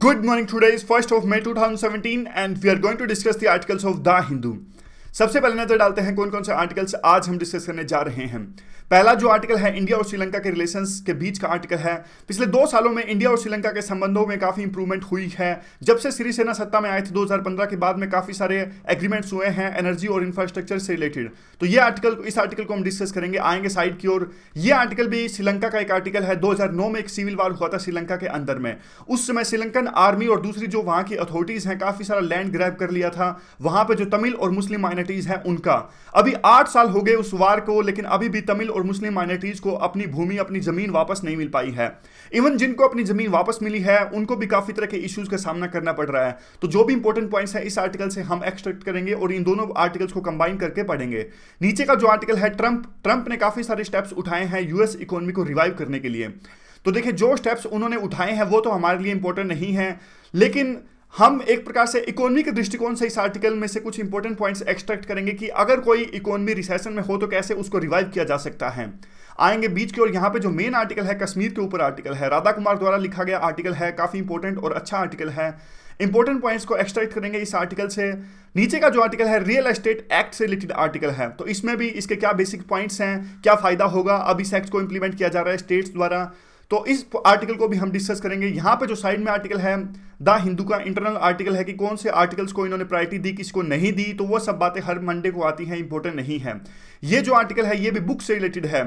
good morning today is first of May two thousand seventeen and we are going to discuss the articles of the Hindu सबसे पहले नजर डालते हैं कौन कौन से आर्टिकल्स आज हम डिस्कस करने जा रहे हैं पहला जो आर्टिकल है इंडिया और श्रीलंका के रिलेशन के बीच का आर्टिकल है पिछले दो सालों में इंडिया और श्रीलंका के संबंधों में काफ़ी इंप्रूवमेंट हुई है जब से सिरिसेना सत्ता में आए थे 2015 के बाद में काफ़ी सारे एग्रीमेंट्स हुए हैं एनर्जी और इंफ्रास्ट्रक्चर से रिलेटेड तो ये आर्टिकल इस आर्टिकल को हम डिस्कस करेंगे आएंगे साइड की ओर ये आर्टिकल भी श्रीलंका का एक आर्टिकल है 2009 में एक सिविल वार हुआ था श्रीलंका के अंदर में उस समय श्रीलंकन आर्मी और दूसरी जो वहां की अथॉरिटीज़ हैं काफ़ी सारा लैंड ग्रैब कर लिया था वहां पर जो तमिल और मुस्लिम माइनॉरिटीज़ हैं उनका अभी आठ साल हो गए उस वार को लेकिन अभी भी तमिल और और मुस्लिम माइनॉरिटीज को अपनी भूमि अपनी ज़मीन वापस नहीं मिल पाई है इवन जिनको अपनी ज़मीन वापस मिली है उनको भी काफ़ी तरह के इश्यूज़ का सामना करना पड़ रहा है तो जो भी इंपॉर्टेंट पॉइंट्स है इस आर्टिकल से हम एक्सट्रैक्ट करेंगे और इन दोनों आर्टिकल्स को कंबाइन करके पढ़ेंगे नीचे का जो आर्टिकल है ट्रंप ट्रंप ने काफ़ी सारे स्टेप्स उठाए हैं यूएस इकोनॉमी को रिवाइव करने के लिए तो देखिए जो स्टेप्स उन्होंने उठाए हैं वो तो हमारे लिए इंपॉर्टेंट नहीं है लेकिन हम एक प्रकार से इकोनॉमी के दृष्टिकोण से इस आर्टिकल में से कुछ इंपॉर्टेंट पॉइंट्स एक्सट्रैक्ट करेंगे कि अगर कोई इकोनॉमी रिसेशन में हो तो कैसे उसको रिवाइव किया जा सकता है आएंगे बीच की ओर यहाँ पे जो मेन आर्टिकल है कश्मीर के ऊपर आर्टिकल है राधा कुमार द्वारा लिखा गया आर्टिकल है काफ़ी इंपॉर्टेंट और अच्छा आर्टिकल है इंपॉर्टेंट पॉइंट्स को एक्सट्रैक्ट करेंगे इस आर्टिकल से नीचे का जो आर्टिकल है रियल एस्टेट एक्ट से रिलेटेड आर्टिकल है तो इसमें भी इसके क्या बेसिक पॉइंट्स हैं क्या फ़ायदा होगा अब इस एक्ट को इंप्लीमेंट किया जा रहा है स्टेट्स द्वारा तो इस आर्टिकल को भी हम डिस्कस करेंगे यहां पे जो साइड में आर्टिकल है द हिंदू का इंटरनल आर्टिकल है कि कौन से आर्टिकल्स को इन्होंने प्रायोरिटी दी किसको नहीं दी तो वो सब बातें हर मंडे को आती हैं इंपॉर्टेंट नहीं है ये जो आर्टिकल है ये भी बुक से रिलेटेड है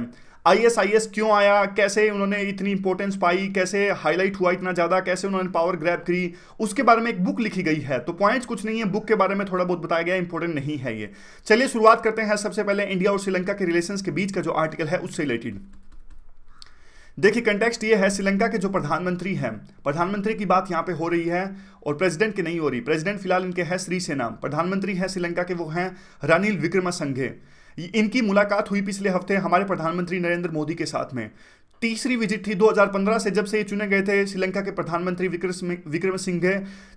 आईएसआईएस क्यों आया कैसे उन्होंने इतनी इंपॉर्टेंस पाई कैसे हाईलाइट हुआ इतना ज़्यादा कैसे उन्होंने पावर ग्रैप करी उसके बारे में एक बुक लिखी गई है तो पॉइंट्स कुछ नहीं है बुक के बारे में थोड़ा बहुत बताया गया इंपॉर्टेंट नहीं है ये चलिए शुरुआत करते हैं सबसे पहले इंडिया और श्रीलंका के रिलेशन के बीच का जो आर्टिकल है उससे रिलेटेड देखिए कंटेक्स्ट ये है श्रीलंका के जो प्रधानमंत्री हैं प्रधानमंत्री की बात यहाँ पे हो रही है और प्रेसिडेंट की नहीं हो रही प्रेसिडेंट फिलहाल इनके हैं सेना प्रधानमंत्री हैं श्रीलंका के वो हैं रानिल विक्रमसंघे इनकी मुलाकात हुई पिछले हफ्ते हमारे प्रधानमंत्री नरेंद्र मोदी के साथ में तीसरी विजिट थी 2015 से जब से ये चुने गए थे श्रीलंका के प्रधानमंत्री विक्रम सिंह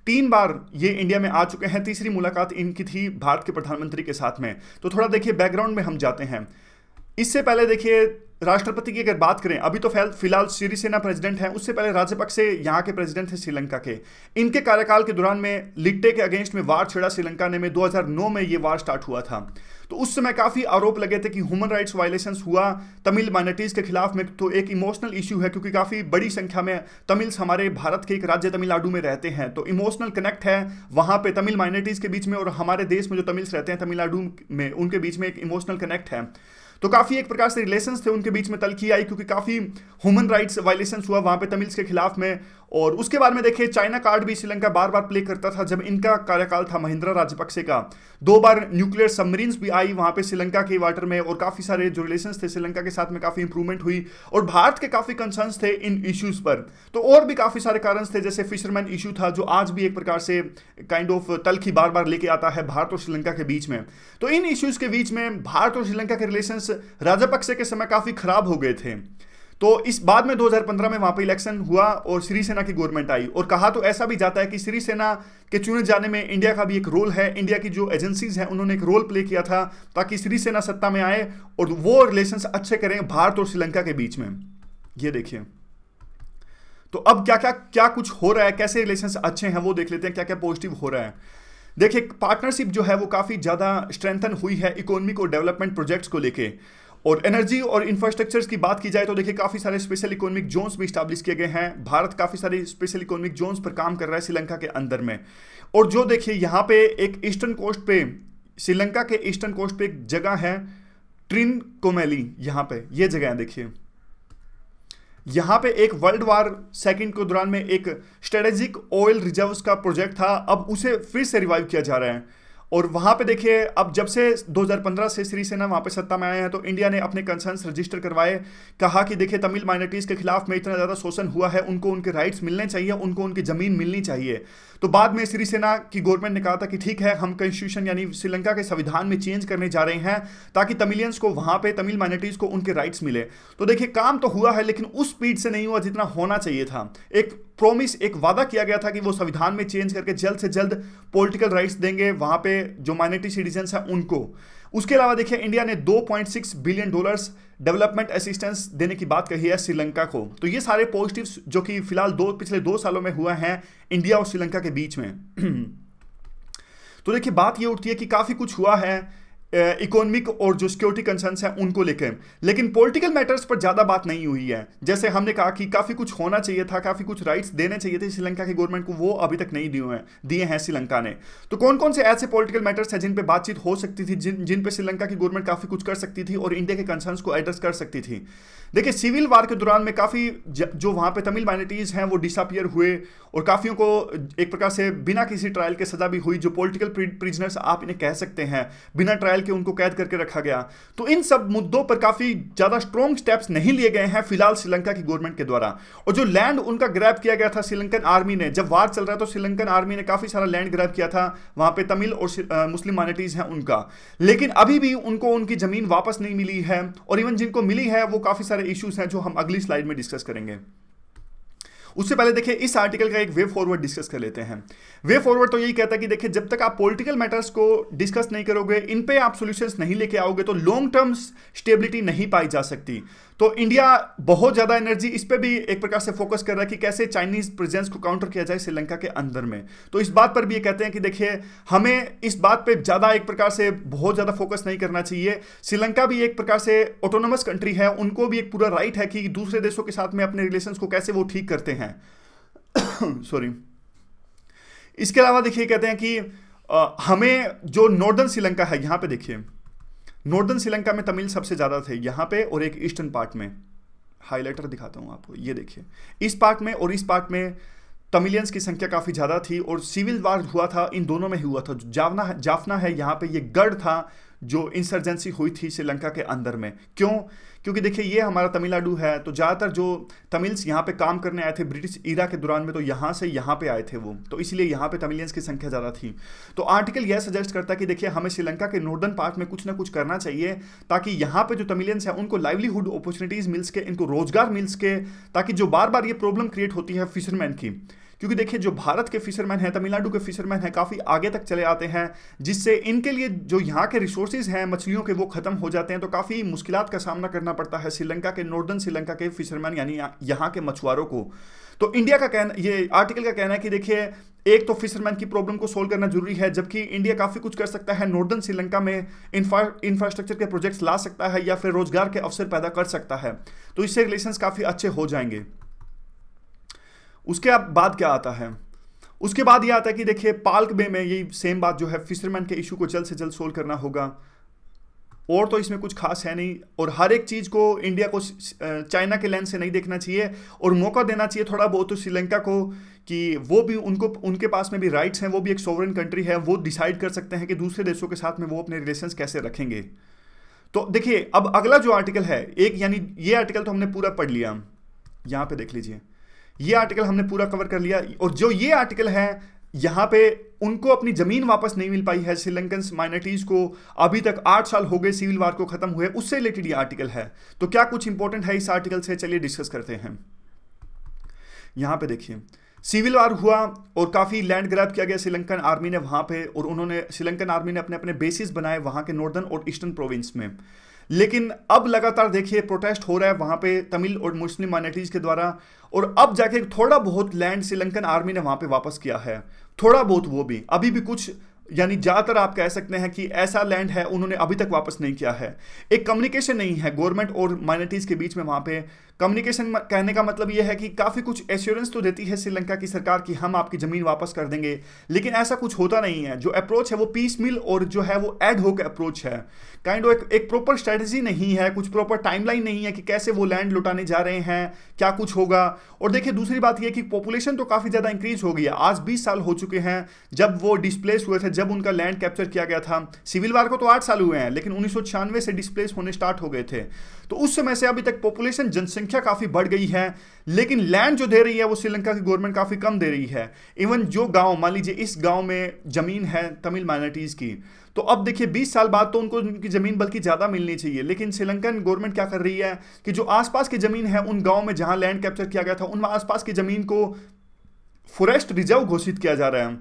तीन बार ये इंडिया में आ चुके हैं तीसरी मुलाकात इनकी थी भारत के प्रधानमंत्री के साथ में तो थोड़ा देखिए बैकग्राउंड में हम जाते हैं इससे पहले देखिए राष्ट्रपति की अगर बात करें अभी तो फिलहाल सिरिसेना प्रेसिडेंट हैं उससे पहले राजपक्षे यहाँ के प्रेसिडेंट थे श्रीलंका के इनके कार्यकाल के दौरान में लिट्टे के अगेंस्ट में वार छेड़ा श्रीलंका ने में 2009 में ये वार स्टार्ट हुआ था तो उस समय काफ़ी आरोप लगे थे कि ह्यूमन राइट्स वायलेशन हुआ तमिल माइनॉरिटीज़ के खिलाफ में तो एक इमोशनल इशू है क्योंकि काफ़ी बड़ी संख्या में तमिल्स हमारे भारत के एक राज्य तमिलनाडु में रहते हैं तो इमोशनल कनेक्ट है वहां पे तमिल माइनॉरिटीज़ के बीच में और हमारे देश में जो तमिल्स रहते हैं तमिलनाडु में उनके बीच में एक इमोशनल कनेक्ट है तो काफ़ी एक प्रकार से रिलेशन थे उनके बीच में तलखी आई क्योंकि काफ़ी ह्यूमन राइट्स वायलेशन हुआ वहां पर तमिल्स के खिलाफ में और उसके बाद में देखिए चाइना कार्ड भी श्रीलंका बार बार प्ले करता था जब इनका कार्यकाल था महिंद्रा राजपक्षे का दो बार न्यूक्लियर सबमरीन्स भी आई वहां पे श्रीलंका के वाटर में और काफ़ी सारे जो रिलेशन थे श्रीलंका के साथ में काफ़ी इंप्रूवमेंट हुई और भारत के काफ़ी कंसर्न थे इन इश्यूज़ पर तो और भी काफ़ी सारे कारण थे जैसे फिशरमैन इशू था जो आज भी एक प्रकार से काइंड ऑफ तलखी बार बार लेके आता है भारत और श्रीलंका के बीच में तो इन इश्यूज़ के बीच में भारत और श्रीलंका के रिलेशन राजपक्षे के समय काफ़ी खराब हो गए थे तो इस बाद में 2015 में वहां पर इलेक्शन हुआ और श्रीसेना की गवर्नमेंट आई और कहा तो ऐसा भी जाता है कि श्रीसेना के चुने जाने में इंडिया का भी एक रोल है इंडिया की जो एजेंसीज हैं उन्होंने एक रोल प्ले किया था ताकि श्रीसेना सत्ता में आए और वो रिलेशन अच्छे करें भारत और श्रीलंका के बीच में ये देखिए तो अब क्या क्या क्या कुछ हो रहा है कैसे रिलेशन अच्छे हैं वो देख लेते हैं क्या क्या पॉजिटिव हो रहा है देखिए पार्टनरशिप जो है वो काफ़ी ज़्यादा स्ट्रेंथन हुई है इकोनॉमिक और डेवलपमेंट प्रोजेक्ट्स को लेके और एनर्जी और इंफ्रास्ट्रक्चर की बात की जाए तो देखिए काफ़ी सारे स्पेशल इकोनॉमिक जोन्स भी स्टैब्लिश किए गए हैं भारत काफ़ी सारे स्पेशल इकोनॉमिक जोन्स पर काम कर रहा है श्रीलंका के अंदर में और जो देखिए यहां पे एक ईस्टर्न कोस्ट पे श्रीलंका के ईस्टर्न कोस्ट पे एक जगह है ट्रिन कोमेली यहां पे ये जगह है देखिए यहां पे एक वर्ल्ड वार सेकंड के दौरान में एक स्ट्रेटेजिक ऑयल रिजर्व्स का प्रोजेक्ट था अब उसे फिर से रिवाइव किया जा रहा है और वहां पे देखिए अब जब से 2015 से सेना वहाँ पे सत्ता में आए हैं तो इंडिया ने अपने कंसर्न्स रजिस्टर करवाए कहा कि देखिए तमिल माइनॉरिटीज़ के खिलाफ में इतना ज़्यादा शोषण हुआ है उनको उनके राइट्स मिलने चाहिए उनको उनकी ज़मीन मिलनी चाहिए तो बाद में सेना की गवर्नमेंट ने कहा था कि ठीक है हम कॉन्स्टिट्यूशन यानी श्रीलंका के संविधान में चेंज करने जा रहे हैं ताकि तमिलियंस को वहां पर तमिल माइनॉरिटीज़ को उनके राइट्स मिले तो देखिए काम तो हुआ है लेकिन उस स्पीड से नहीं हुआ जितना होना चाहिए था एक प्रोमिस एक वादा किया गया था कि वो संविधान में चेंज करके जल्द से जल्द पॉलिटिकल राइट्स देंगे वहां पे जो माइनॉरिटी सिटीजन हैं उनको उसके अलावा देखिए इंडिया ने 2.6 बिलियन डॉलर्स डेवलपमेंट असिस्टेंस देने की बात कही है श्रीलंका को तो ये सारे पॉजिटिव्स जो कि फिलहाल दो पिछले दो सालों में हुआ है इंडिया और श्रीलंका के बीच में तो देखिए बात ये उठती है कि काफ़ी कुछ हुआ है इकोनॉमिक और जो सिक्योरिटी कंसर्न्स हैं उनको लेकर लेकिन पॉलिटिकल मैटर्स पर ज़्यादा बात नहीं हुई है जैसे हमने कहा कि काफ़ी कुछ होना चाहिए था काफ़ी कुछ राइट्स देने चाहिए थे श्रीलंका की गवर्नमेंट को वो अभी तक नहीं दिए हैं दिए हैं श्रीलंका ने तो कौन कौन से ऐसे पॉलिटिकल मैटर्स हैं जिन पर बातचीत हो सकती थी जिन जिन पर श्रीलंका की गवर्नमेंट काफ़ी कुछ कर सकती थी और इंडिया के कंसर्नस को एड्रेस कर सकती थी देखिए सिविल वार के दौरान में काफ़ी जो वहाँ पे तमिल माइनॉरिटीज़ हैं वो डिसअपियर हुए और काफ़ियों को एक प्रकार से बिना किसी ट्रायल के सज़ा भी हुई जो पॉलिटिकल प्रिजनर्स आप इन्हें कह सकते हैं बिना ट्रायल के उनको कैद करके रखा गया तो इन सब मुद्दों पर काफ़ी ज़्यादा स्ट्रॉन्ग स्टेप्स नहीं लिए गए हैं फिलहाल श्रीलंका की गवर्नमेंट के द्वारा और जो लैंड उनका ग्रैप किया गया था श्रीलंकन आर्मी ने जब वार चल रहा है तो श्रीलंकन आर्मी ने काफ़ी सारा लैंड ग्रैप किया था वहाँ पर तमिल और मुस्लिम माइनॉरिटीज़ हैं उनका लेकिन अभी भी उनको उनकी ज़मीन वापस नहीं मिली है और इवन जिनको मिली है वो काफ़ी सारे सारे इश्यूज हैं जो हम अगली स्लाइड में डिस्कस करेंगे उससे पहले देखिए इस आर्टिकल का एक वे फॉरवर्ड डिस्कस कर लेते हैं वे फॉरवर्ड तो यही कहता है कि देखिए जब तक आप पॉलिटिकल मैटर्स को डिस्कस नहीं करोगे इन पे आप सॉल्यूशंस नहीं लेके आओगे तो लॉन्ग टर्म स्टेबिलिटी नहीं पाई जा सकती तो इंडिया बहुत ज़्यादा एनर्जी इस पर भी एक प्रकार से फोकस कर रहा है कि कैसे चाइनीज़ प्रेजेंस को काउंटर किया जाए श्रीलंका के अंदर में तो इस बात पर भी ये कहते हैं कि देखिए हमें इस बात पर ज़्यादा एक प्रकार से बहुत ज़्यादा फोकस नहीं करना चाहिए श्रीलंका भी एक प्रकार से ऑटोनोमस कंट्री है उनको भी एक पूरा राइट है कि दूसरे देशों के साथ में अपने रिलेशन को कैसे वो ठीक करते हैं सॉरी इसके अलावा देखिए कहते हैं कि आ, हमें जो नॉर्दर्न श्रीलंका है यहां पर देखिए नॉर्दर्न श्रीलंका में तमिल सबसे ज़्यादा थे यहाँ पे और एक ईस्टर्न पार्ट में हाईलाइटर दिखाता हूँ आपको ये देखिए इस पार्ट में और इस पार्ट में तमिलियंस की संख्या काफ़ी ज़्यादा थी और सिविल वार हुआ था इन दोनों में हुआ था जावना जाफना है यहाँ पे ये गढ़ था जो इंसर्जेंसी हुई थी श्रीलंका के अंदर में क्यों क्योंकि देखिए ये हमारा तमिलनाडु है तो ज़्यादातर जो तमिल्स यहाँ पे काम करने आए थे ब्रिटिश ईरा के दौरान में तो यहाँ से यहाँ पे आए थे वो तो इसलिए यहाँ पे तमिलियंस की संख्या ज़्यादा थी तो आर्टिकल यह सजेस्ट करता है कि देखिए हमें श्रीलंका के नॉर्दर्न पार्ट में कुछ ना कुछ करना चाहिए ताकि यहाँ पर जो तमिलियंस हैं उनको लाइवलीहुड अपॉर्चुनिटीज़ मिल सके इनको रोजगार मिल सके ताकि जो बार बार ये प्रॉब्लम क्रिएट होती है फिशरमैन की क्योंकि देखिए जो भारत के फिशरमैन हैं तमिलनाडु के फिशरमैन हैं काफ़ी आगे तक चले आते हैं जिससे इनके लिए जो यहाँ के रिसोर्सेज हैं मछलियों के वो ख़त्म हो जाते हैं तो काफ़ी मुश्किल का सामना करना पड़ता है श्रीलंका के नॉर्दर्न श्रीलंका के फिशरमैन यानी यहाँ के मछुआरों को तो इंडिया का कहना ये आर्टिकल का कहना है कि देखिए एक तो फिशरमैन की प्रॉब्लम को सोल्व करना जरूरी है जबकि इंडिया काफ़ी कुछ कर सकता है नॉर्दर्न श्रीलंका में इंफ्रास्ट्रक्चर के प्रोजेक्ट्स ला सकता है या फिर रोजगार के अवसर पैदा कर सकता है तो इससे रिलेशंस काफ़ी अच्छे हो जाएंगे उसके बाद क्या आता है उसके बाद ये आता है कि देखिए पाल्क बे में यही सेम बात जो है फिशरमैन के इशू को जल्द से जल्द सोल्व करना होगा और तो इसमें कुछ खास है नहीं और हर एक चीज़ को इंडिया को चाइना के लेंस से नहीं देखना चाहिए और मौका देना चाहिए थोड़ा बहुत तो श्रीलंका को कि वो भी उनको उनके पास में भी राइट्स हैं वो भी एक सोवरन कंट्री है वो डिसाइड कर सकते हैं कि दूसरे देशों के साथ में वो अपने रिलेशन कैसे रखेंगे तो देखिए अब अगला जो आर्टिकल है एक यानी ये आर्टिकल तो हमने पूरा पढ़ लिया यहाँ पे देख लीजिए ये आर्टिकल हमने पूरा कवर कर लिया और जो ये आर्टिकल है यहाँ पे उनको अपनी ज़मीन वापस नहीं मिल पाई है श्रीलंकन माइनॉरिटीज़ को अभी तक आठ साल हो गए सिविल वार को ख़त्म हुए उससे रिलेटेड ये आर्टिकल है तो क्या कुछ इंपॉर्टेंट है इस आर्टिकल से चलिए डिस्कस करते हैं यहां पे देखिए सिविल वार हुआ और काफ़ी लैंड ग्रैब किया गया श्रीलंकन आर्मी ने वहां पे और उन्होंने श्रीलंकन आर्मी ने अपने अपने बेसिस बनाए वहां के नॉर्दर्न और ईस्टर्न प्रोविंस में लेकिन अब लगातार देखिए प्रोटेस्ट हो रहा है वहां पे तमिल और मुस्लिम माइनॉरिटीज़ के द्वारा और अब जाके थोड़ा बहुत लैंड श्रीलंकन आर्मी ने वहां पे वापस किया है थोड़ा बहुत वो भी अभी भी कुछ यानी ज़्यादातर आप कह सकते हैं कि ऐसा लैंड है उन्होंने अभी तक वापस नहीं किया है एक कम्युनिकेशन नहीं है गवर्नमेंट और माइनॉरिटीज़ के बीच में वहां पे कम्युनिकेशन कहने का मतलब यह है कि काफ़ी कुछ एश्योरेंस तो देती है श्रीलंका की सरकार की हम आपकी ज़मीन वापस कर देंगे लेकिन ऐसा कुछ होता नहीं है जो अप्रोच है वो पीस मिल और जो है वो एड होकर अप्रोच है काइंड kind of एक प्रॉपर स्ट्रेटजी नहीं है कुछ प्रॉपर टाइमलाइन नहीं है कि कैसे वो लैंड लुटाने जा रहे हैं क्या कुछ होगा और देखिए दूसरी बात यह कि पॉपुलेशन तो काफ़ी ज़्यादा इंक्रीज हो गई है आज बीस साल हो चुके हैं जब वो डिस्प्लेस हुए थे जब उनका लैंड कैप्चर किया गया था सिविल वार को तो आठ साल हुए हैं लेकिन उन्नीस से डिस्प्लेस होने स्टार्ट हो गए थे तो उस समय से अभी तक पॉपुलेशन जनसंख्या संख्या काफ़ी बढ़ गई है लेकिन लैंड जो दे रही है वो श्रीलंका की गवर्नमेंट काफ़ी कम दे रही है इवन जो गांव मान लीजिए इस गांव में ज़मीन है तमिल माइनॉरिटीज़ की तो अब देखिए 20 साल बाद तो उनको उनकी ज़मीन बल्कि ज़्यादा मिलनी चाहिए लेकिन श्रीलंकन गवर्नमेंट क्या कर रही है कि जो आसपास की ज़मीन है उन गाँव में जहाँ लैंड कैप्चर किया गया था उन आसपास की ज़मीन को फॉरेस्ट रिजर्व घोषित किया जा रहा है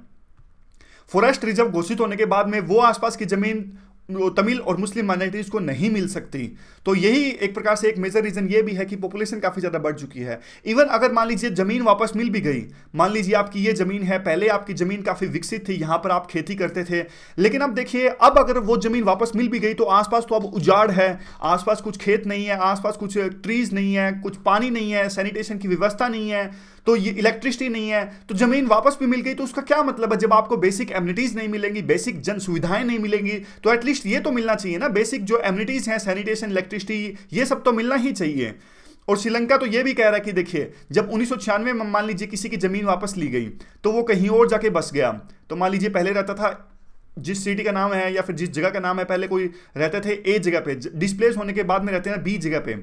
फॉरेस्ट रिजर्व घोषित होने के बाद में वो आसपास की ज़मीन तमिल और मुस्लिम माइनॉरिटीज़ को नहीं मिल सकती तो यही एक प्रकार से एक मेजर रीज़न ये भी है कि पॉपुलेशन काफ़ी ज़्यादा बढ़ चुकी है इवन अगर मान लीजिए ज़मीन वापस मिल भी गई मान लीजिए आपकी ये ज़मीन है पहले आपकी ज़मीन काफ़ी विकसित थी यहाँ पर आप खेती करते थे लेकिन अब देखिए अब अगर वो ज़मीन वापस मिल भी गई तो आसपास तो अब उजाड़ है आसपास कुछ खेत नहीं है आसपास कुछ ट्रीज़ नहीं है कुछ पानी नहीं है सैनिटेशन की व्यवस्था नहीं है तो ये इलेक्ट्रिसिटी नहीं है तो जमीन वापस भी मिल गई तो उसका क्या मतलब है जब आपको बेसिक एम्यूनिटीज नहीं मिलेंगी बेसिक जन सुविधाएं नहीं मिलेंगी तो एटलीस्ट ये तो मिलना चाहिए ना बेसिक जो एम्यूनिटीज हैं सैनिटेशन इलेक्ट्रिसिटी ये सब तो मिलना ही चाहिए और श्रीलंका तो ये भी कह रहा है कि देखिए जब उन्नीस में मान लीजिए किसी की जमीन वापस ली गई तो वो कहीं और जाके बस गया तो मान लीजिए पहले रहता था जिस सिटी का नाम है या फिर जिस जगह का नाम है पहले कोई रहते थे ए जगह पे डिस्प्लेस होने के बाद में रहते हैं बी जगह पे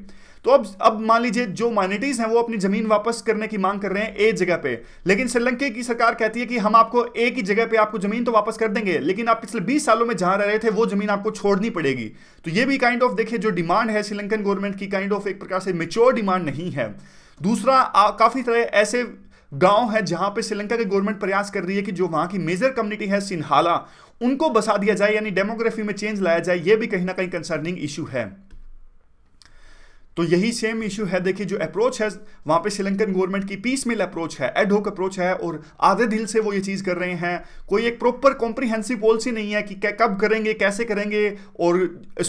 तो अब अब मान लीजिए जो माइनिटीज़ हैं वो अपनी ज़मीन वापस करने की मांग कर रहे हैं ए जगह पे लेकिन श्रीलंका की सरकार कहती है कि हम आपको ए की जगह पे आपको ज़मीन तो वापस कर देंगे लेकिन आप पिछले 20 सालों में जहां रह रहे थे वो ज़मीन आपको छोड़नी पड़ेगी तो ये भी काइंड ऑफ देखिए जो डिमांड है श्रीलंकन गवर्नमेंट की काइंड ऑफ एक प्रकार से मेच्योर डिमांड नहीं है दूसरा काफ़ी तरह ऐसे गांव है जहां पे श्रीलंका की गवर्नमेंट प्रयास कर रही है कि जो वहां की मेजर कम्युनिटी है सिन्हाला उनको बसा दिया जाए यानी डेमोग्राफी में चेंज लाया जाए यह भी कहीं ना कहीं कंसर्निंग इशू है तो यही सेम इशू है देखिए जो अप्रोच है वहां पे श्रीलंकन गवर्नमेंट की पीस मिल अप्रोच है एडहोक अप्रोच है और आधे दिल से वो ये चीज़ कर रहे हैं कोई एक प्रॉपर कॉम्प्रिहेंसिव पॉलिसी नहीं है कि कब करेंगे कैसे करेंगे और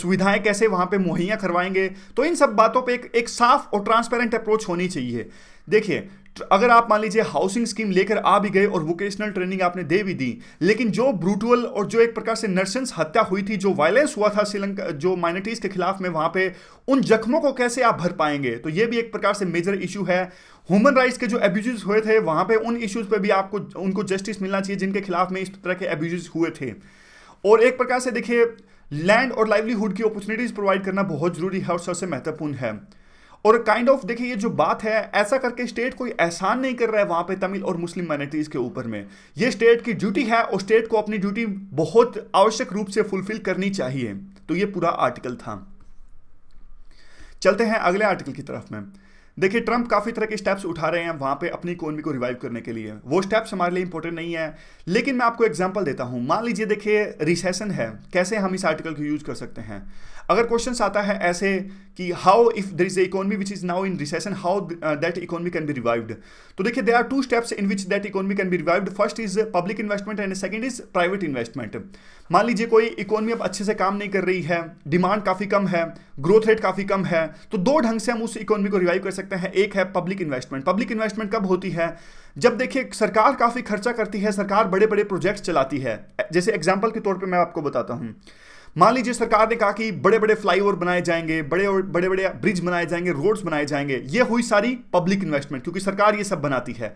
सुविधाएं कैसे वहां पे मुहैया करवाएंगे तो इन सब बातों पे एक, एक साफ और ट्रांसपेरेंट अप्रोच होनी चाहिए देखिए अगर आप मान लीजिए हाउसिंग स्कीम लेकर आ भी गए और वोकेशनल ट्रेनिंग आपने दे भी दी लेकिन जो ब्रूटुअल और जो एक प्रकार से नर्सेंस हत्या हुई थी जो वायलेंस हुआ था श्रीलंका जो माइनॉरिटीज़ के खिलाफ में वहां पे उन जख्मों को कैसे आप भर पाएंगे तो ये भी एक प्रकार से मेजर इशू है ह्यूमन राइट्स के जो एब्यूज हुए थे वहां पर उन इश्यूज़ पे भी आपको उनको जस्टिस मिलना चाहिए जिनके खिलाफ में इस तरह के एब्यूज हुए थे और एक प्रकार से देखिए लैंड और लाइवलीहुड की अपॉर्चुनिटीज़ प्रोवाइड करना बहुत ज़रूरी है और सबसे महत्वपूर्ण है और काइंड ऑफ देखिए ये जो बात है ऐसा करके स्टेट कोई एहसान नहीं कर रहा है वहां पे तमिल और मुस्लिम माइनॉरिटीज़ के ऊपर में ये स्टेट की ड्यूटी है और स्टेट को अपनी ड्यूटी बहुत आवश्यक रूप से फुलफिल करनी चाहिए तो ये पूरा आर्टिकल था चलते हैं अगले आर्टिकल की तरफ में देखिए ट्रंप काफ़ी तरह के स्टेप्स उठा रहे हैं वहां पे अपनी इकोनॉमी को रिवाइव करने के लिए वो स्टेप्स हमारे लिए इंपॉर्टेंट नहीं है लेकिन मैं आपको एग्जांपल देता हूं मान लीजिए देखिए रिसेशन है कैसे हम इस आर्टिकल को यूज कर सकते हैं अगर क्वेश्चन आता है ऐसे कि how if there is a economy which is now in recession how that economy can be revived तो देखिए there are two steps in which that economy can be revived first is public investment and second is private investment मान लीजिए कोई economy अब अच्छे से काम नहीं कर रही है डिमांड काफ़ी कम है ग्रोथ रेट काफ़ी कम है तो दो ढंग से हम उस इकोनॉमी को रिवाइव कर सकते हैं एक है पब्लिक इन्वेस्टमेंट पब्लिक इन्वेस्टमेंट कब होती है जब देखिए सरकार काफ़ी खर्चा करती है सरकार बड़े बड़े प्रोजेक्ट्स चलाती है जैसे एग्जाम्पल के तौर पर मैं आपको बताता हूँ मान लीजिए सरकार ने कहा कि बड़े बड़े फ्लाईओवर बनाए जाएंगे बड़े बड़े बड़े ब्रिज बनाए जाएंगे रोड्स बनाए जाएंगे ये हुई सारी पब्लिक इन्वेस्टमेंट क्योंकि सरकार ये सब बनाती है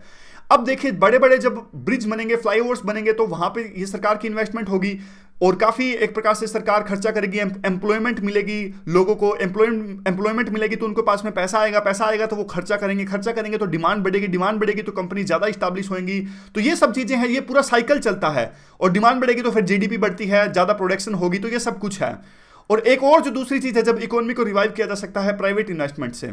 अब देखिए बड़े बड़े जब ब्रिज बनेंगे फ्लाईओवर्स बनेंगे तो वहां पे ये सरकार की इन्वेस्टमेंट होगी और काफ़ी एक प्रकार से सरकार खर्चा करेगी एम्प्लॉयमेंट मिलेगी लोगों को एम्प्लॉयमेंट मिलेगी तो उनके पास में पैसा आएगा पैसा आएगा तो वो खर्चा करेंगे खर्चा करेंगे तो डिमांड बढ़ेगी डिमांड बढ़ेगी तो कंपनी ज़्यादा इस्टाब्लिश होंगी तो ये सब चीज़ें हैं ये पूरा साइकिल चलता है और डिमांड बढ़ेगी तो फिर जी बढ़ती है ज़्यादा प्रोडक्शन होगी तो ये सब कुछ है और एक और जो दूसरी चीज़ है जब इकोनॉमी को रिवाइव किया जा सकता है प्राइवेट इन्वेस्टमेंट से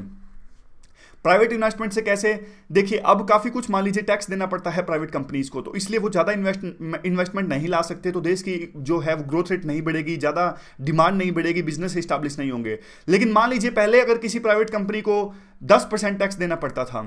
प्राइवेट इन्वेस्टमेंट से कैसे देखिए अब काफ़ी कुछ मान लीजिए टैक्स देना पड़ता है प्राइवेट कंपनीज को तो इसलिए वो ज़्यादा इन्वेस्ट इन्वेस्टमेंट नहीं ला सकते तो देश की जो है वो ग्रोथ रेट नहीं बढ़ेगी ज़्यादा डिमांड नहीं बढ़ेगी बिजनेस इस्टाब्लिश नहीं होंगे लेकिन मान लीजिए पहले अगर किसी प्राइवेट कंपनी को दस परसेंट टैक्स देना पड़ता था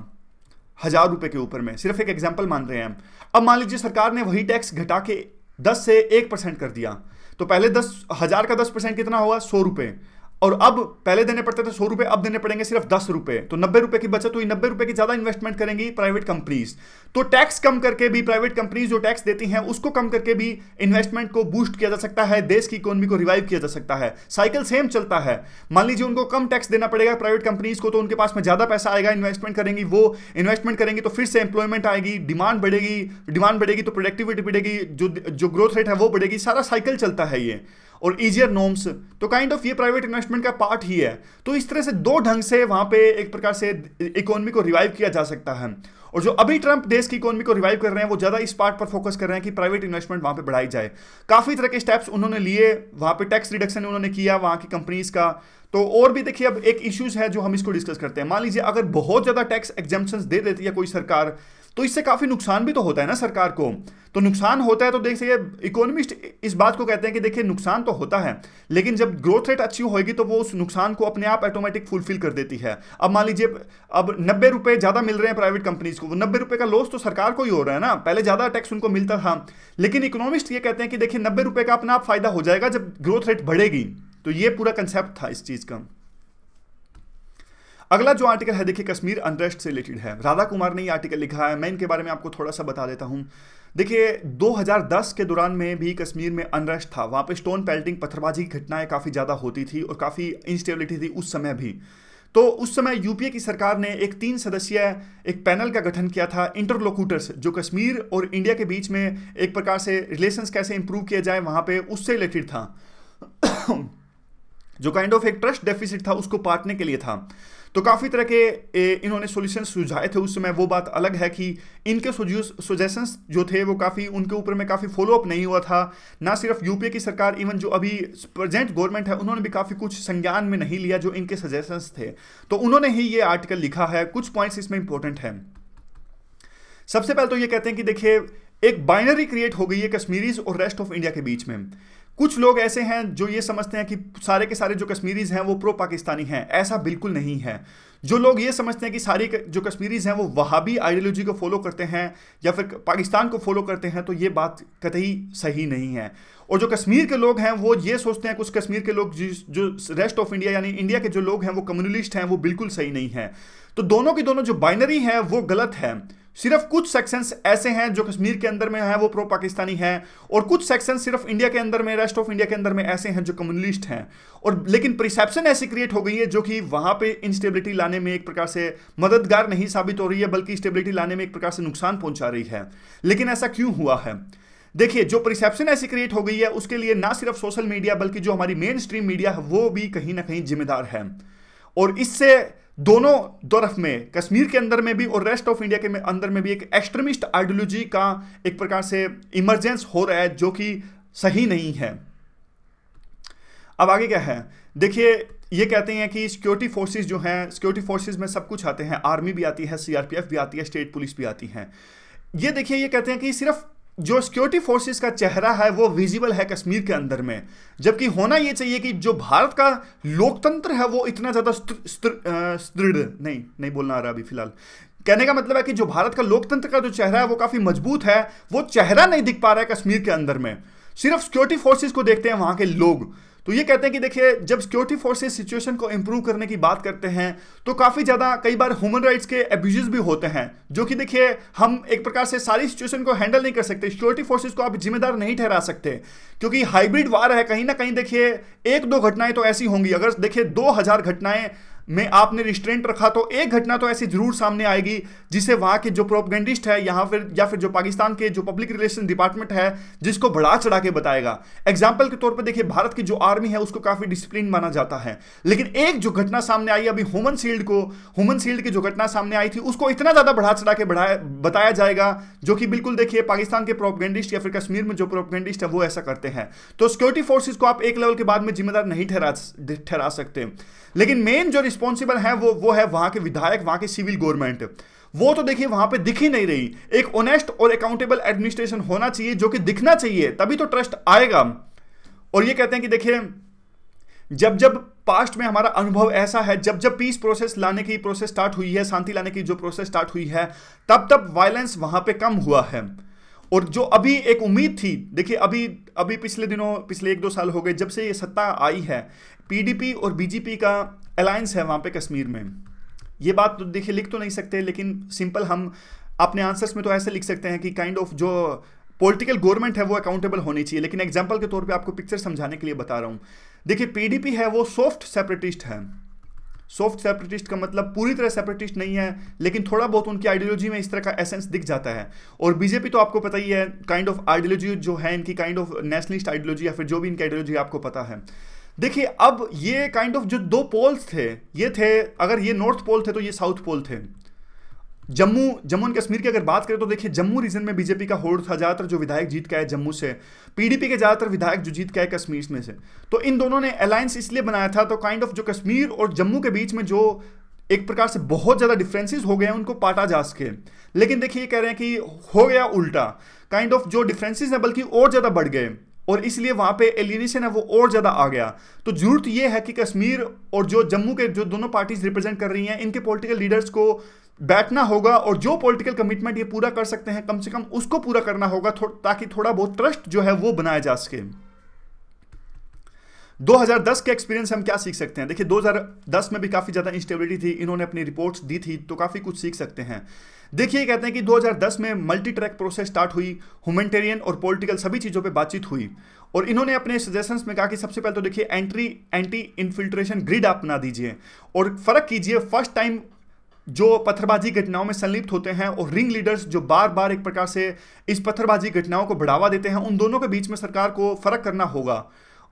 हज़ार रुपए के ऊपर में सिर्फ एक एग्जाम्पल मान रहे हैं अब मान लीजिए सरकार ने वही टैक्स घटा के दस से एक परसेंट कर दिया तो पहले दस हज़ार का दस परसेंट कितना हुआ सौ रुपए और अब पहले देने पड़ते थे सौ रुपए अब देने पड़ेंगे सिर्फ दस रुपए तो नब्बे रुपए की बचत हुई नब्बे रुपए की ज्यादा इन्वेस्टमेंट करेंगी प्राइवेट कंपनीज तो टैक्स कम करके भी प्राइवेट कंपनी जो टैक्स देती हैं उसको कम करके भी इन्वेस्टमेंट को बूस्ट किया जा सकता है देश की इकोनॉमी को रिवाइव किया जा सकता है साइकिल सेम चलता है मान लीजिए उनको कम टैक्स देना पड़ेगा प्राइवेट कंपनीज को तो उनके पास में ज़्यादा पैसा आएगा इन्वेस्टमेंट करेंगी वो इन्वेस्टमेंट करेंगी तो फिर से एम्प्लॉयमेंट आएगी डिमांड बढ़ेगी डिमांड बढ़ेगी तो प्रोडक्टिविटी बढ़ेगी जो जो ग्रोथ रेट है वो बढ़ेगी सारा साइकिल चलता है ये और इजियर नॉम्स तो काइंड ऑफ ये प्राइवेट इन्वेस्टमेंट का पार्ट ही है तो इस तरह से दो ढंग से वहां पे एक प्रकार से इकोनॉमी को रिवाइव किया जा सकता है और जो अभी ट्रंप देश की इकोनॉमी को रिवाइव कर रहे हैं वो ज्यादा इस पार्ट पर फोकस कर रहे हैं कि प्राइवेट इन्वेस्टमेंट वहां पर बढ़ाई जाए काफी तरह के स्टेप्स उन्होंने लिए वहां पर टैक्स रिडक्शन उन्होंने किया वहां की कंपनीज का तो और भी देखिए अब एक इश्यूज है जो हम इसको डिस्कस करते हैं मान लीजिए अगर बहुत ज्यादा टैक्स एग्जेम्पन दे देती है कोई सरकार तो इससे काफ़ी नुकसान भी तो होता है ना सरकार को तो नुकसान होता है तो देख देखिए इकोनॉमिस्ट इस बात को कहते हैं कि देखिए नुकसान तो होता है लेकिन जब ग्रोथ रेट अच्छी होगी तो वो उस नुकसान को अपने आप ऑटोमेटिक फुलफिल कर देती है अब मान लीजिए अब नब्बे रुपये ज़्यादा मिल रहे हैं प्राइवेट कंपनीज को वो नब्बे रुपये का लॉस तो सरकार को ही हो रहा है ना पहले ज़्यादा टैक्स उनको मिलता था लेकिन इकोनॉमिस्ट ये कहते हैं कि देखिए नब्बे रुपये का अपना आप फायदा हो जाएगा जब ग्रोथ रेट बढ़ेगी तो ये पूरा कंसेप्ट था इस चीज़ का अगला जो आर्टिकल है देखिए कश्मीर अनरेस्ट से रिलेटेड है राधा कुमार ने ये आर्टिकल लिखा है मैं इनके बारे में आपको थोड़ा सा बता देता हूँ देखिए 2010 के दौरान में भी कश्मीर में अनरेस्ट था वहाँ पे स्टोन पेल्टिंग पत्थरबाजी की घटनाएं काफ़ी ज़्यादा होती थी और काफ़ी इंस्टेबिलिटी थी उस समय भी तो उस समय यूपीए की सरकार ने एक तीन सदस्यीय एक पैनल का गठन किया था इंटरलोकूटर्स जो कश्मीर और इंडिया के बीच में एक प्रकार से रिलेशंस कैसे इंप्रूव किया जाए वहाँ पे उससे रिलेटेड था जो काइंड ऑफ एक ट्रस्ट डेफिसिट था उसको पाटने के लिए था तो काफ़ी तरह के इन्होंने सोल्यूशन सुझाए थे उस समय वो बात अलग है कि इनके सुजेशंस जो थे वो काफ़ी उनके ऊपर में काफ़ी फॉलोअप नहीं हुआ था ना सिर्फ यूपीए की सरकार इवन जो अभी प्रेजेंट गवर्नमेंट है उन्होंने भी काफ़ी कुछ संज्ञान में नहीं लिया जो इनके सजेशंस थे तो उन्होंने ही ये आर्टिकल लिखा है कुछ पॉइंट्स इसमें इंपॉर्टेंट है सबसे पहले तो ये कहते हैं कि देखिए एक बाइनरी क्रिएट हो गई है कश्मीरीज और रेस्ट ऑफ इंडिया के बीच में कुछ लोग ऐसे हैं जो ये समझते हैं कि सारे के सारे जो कश्मीरीज हैं वो प्रो पाकिस्तानी हैं ऐसा बिल्कुल नहीं है जो लोग ये समझते हैं कि सारे जो कश्मीरीज हैं वो वहाबी आइडियोलॉजी को फॉलो करते हैं या फिर पाकिस्तान को फॉलो करते हैं तो ये बात कतई सही नहीं है और जो कश्मीर के लोग हैं वो ये सोचते हैं कुछ कश्मीर के लोग जो रेस्ट ऑफ इंडिया यानी इंडिया के जो लोग हैं वो कम्युनलिस्ट हैं वो बिल्कुल सही नहीं है तो दोनों की दोनों जो बाइनरी है वो गलत है सिर्फ कुछ सेक्शंस ऐसे हैं जो कश्मीर के अंदर में है वो प्रो पाकिस्तानी हैं और कुछ सेक्शन सिर्फ इंडिया के अंदर में रेस्ट ऑफ इंडिया के अंदर में ऐसे हैं जो कम्युनिस्ट हैं और लेकिन परसेप्शन ऐसी क्रिएट हो गई है जो कि वहां पे इंस्टेबिलिटी लाने में एक प्रकार से मददगार नहीं साबित हो रही है बल्कि स्टेबिलिटी लाने में एक प्रकार से नुकसान पहुंचा रही है लेकिन ऐसा क्यों हुआ है देखिए जो प्रिसेप्शन ऐसी क्रिएट हो गई है उसके लिए ना सिर्फ सोशल मीडिया बल्कि जो हमारी मेन स्ट्रीम मीडिया है वो भी कहीं ना कहीं जिम्मेदार है और इससे दोनों तरफ में कश्मीर के अंदर में भी और रेस्ट ऑफ इंडिया के में अंदर में भी एक एक्सट्रीमिस्ट आइडियोलॉजी का एक प्रकार से इमरजेंस हो रहा है जो कि सही नहीं है अब आगे क्या है देखिए ये कहते हैं कि सिक्योरिटी फोर्सेज जो हैं सिक्योरिटी फोर्सेज में सब कुछ आते हैं आर्मी भी आती है सीआरपीएफ भी आती है स्टेट पुलिस भी आती है ये देखिए ये कहते हैं कि सिर्फ जो सिक्योरिटी फोर्सेस का चेहरा है वो विजिबल है कश्मीर के अंदर में जबकि होना ये चाहिए कि जो भारत का लोकतंत्र है वो इतना ज़्यादा सुदृढ़ नहीं नहीं बोलना आ रहा अभी फिलहाल कहने का मतलब है कि जो भारत का लोकतंत्र का जो चेहरा है वो काफ़ी मजबूत है वो चेहरा नहीं दिख पा रहा है कश्मीर के अंदर में सिर्फ सिक्योरिटी फोर्सेज को देखते हैं वहां के लोग तो ये कहते हैं कि देखिए जब सिक्योरिटी फोर्सेस सिचुएशन को इम्प्रूव करने की बात करते हैं तो काफ़ी ज़्यादा कई बार ह्यूमन राइट्स के एब्यूज भी होते हैं जो कि देखिए हम एक प्रकार से सारी सिचुएशन को हैंडल नहीं कर सकते सिक्योरिटी फोर्सेज को आप जिम्मेदार नहीं ठहरा सकते क्योंकि हाइब्रिड वार है कहीं ना कहीं देखिए एक दो घटनाएं तो ऐसी होंगी अगर देखिए दो घटनाएं में आपने रिस्ट्रेंट रखा तो एक घटना तो ऐसी जरूर सामने आएगी जिसे वहां के जो प्रोपगेंडिस्ट है यहां फिर या फिर जो पाकिस्तान के जो पब्लिक रिलेशन डिपार्टमेंट है जिसको बढ़ा चढ़ा के बताएगा एग्जाम्पल के तौर पर देखिए भारत की जो आर्मी है उसको काफ़ी डिसिप्लिन माना जाता है लेकिन एक जो घटना सामने आई अभी ह्यूमन शील्ड को ह्यूमन शील्ड की जो घटना सामने आई थी उसको इतना ज़्यादा बढ़ा चढ़ा के बताया जाएगा जो कि बिल्कुल देखिए पाकिस्तान के प्रोपगेंडिस्ट या फिर कश्मीर में जो प्रोपगेंडिस्ट है वो ऐसा करते हैं तो सिक्योरिटी फोर्सेज को आप एक लेवल के बाद में जिम्मेदार नहीं ठहरा ठहरा सकते लेकिन मेन जो रिस्पॉन्सिबल है वो वो है वहां के विधायक वहां के सिविल गवर्नमेंट वो तो देखिए वहां पे दिख ही नहीं रही एक ओनेस्ट और अकाउंटेबल एडमिनिस्ट्रेशन होना चाहिए जो कि दिखना चाहिए तभी तो ट्रस्ट आएगा और ये कहते हैं कि देखिए जब जब पास्ट में हमारा अनुभव ऐसा है जब जब पीस प्रोसेस लाने की प्रोसेस स्टार्ट हुई है शांति लाने की जो प्रोसेस स्टार्ट हुई है तब तब वायलेंस वहां पे कम हुआ है और जो अभी एक उम्मीद थी देखिए अभी अभी पिछले दिनों पिछले एक दो साल हो गए जब से ये सत्ता आई है पीडीपी और बीजेपी का अलायंस है वहाँ पे कश्मीर में ये बात तो देखिए लिख तो नहीं सकते लेकिन सिंपल हम अपने आंसर्स में तो ऐसे लिख सकते हैं कि काइंड ऑफ जो पॉलिटिकल गवर्नमेंट है वो अकाउंटेबल होनी चाहिए लेकिन एग्जाम्पल के तौर पर आपको पिक्चर समझाने के लिए बता रहा हूँ देखिए पीडीपी है वो सॉफ्ट सेपरेटिस्ट है सॉफ्ट सेपरेटिस्ट का मतलब पूरी तरह सेपरेटिस्ट नहीं है लेकिन थोड़ा बहुत उनकी आइडियोलॉजी में इस तरह का एसेंस दिख जाता है और बीजेपी तो आपको पता ही है काइंड ऑफ आइडियोलॉजी जो है इनकी काइंड ऑफ नेशनलिस्ट आइडियोलॉजी या फिर जो भी इनकी आइडियोलॉजी आपको पता है देखिए अब ये काइंड kind ऑफ of जो दो पोल्स थे ये थे अगर ये नॉर्थ पोल थे तो ये साउथ पोल थे जम्मू जम्मू एंड कश्मीर की अगर बात करें तो देखिए जम्मू रीजन में बीजेपी का होल्ड था ज़्यादातर जो विधायक जीत का है जम्मू से पीडीपी के ज़्यादातर विधायक जो जीत का है कश्मीर में से तो इन दोनों ने अलायंस इसलिए बनाया था तो काइंड ऑफ जो कश्मीर और जम्मू के बीच में जो एक प्रकार से बहुत ज़्यादा डिफरेंसेस हो गए हैं उनको पाटा जा सके लेकिन देखिए ये कह रहे हैं कि हो गया उल्टा काइंड ऑफ जो डिफरेंसेस हैं बल्कि और ज़्यादा बढ़ गए और इसलिए वहां पे एलिनेशन है वो और ज़्यादा आ गया तो जरूरत ये है कि कश्मीर और जो जम्मू के जो दोनों पार्टीज रिप्रेजेंट कर रही हैं इनके पॉलिटिकल लीडर्स को बैठना होगा और जो पॉलिटिकल कमिटमेंट ये पूरा कर सकते हैं कम से कम उसको पूरा करना होगा थो, ताकि थोड़ा बहुत ट्रस्ट जो है वो बनाया जा सके 2010 के एक्सपीरियंस हम क्या सीख सकते हैं देखिए 2010 में भी काफ़ी ज़्यादा इंस्टेबिलिटी थी इन्होंने अपनी रिपोर्ट्स दी थी तो काफ़ी कुछ सीख सकते हैं देखिए कहते हैं कि 2010 में मल्टी ट्रैक प्रोसेस स्टार्ट हुई ह्यूमेटेरियन और पॉलिटिकल सभी चीज़ों पे बातचीत हुई और इन्होंने अपने सजेशंस में कहा कि सबसे पहले तो देखिए एंट्री एंटी इन्फिल्ट्रेशन ग्रिड आप दीजिए और फ़र्क कीजिए फर्स्ट टाइम जो पत्थरबाजी घटनाओं में संलिप्त होते हैं और रिंग लीडर्स जो बार बार एक प्रकार से इस पत्थरबाजी घटनाओं को बढ़ावा देते हैं उन दोनों के बीच में सरकार को फर्क करना होगा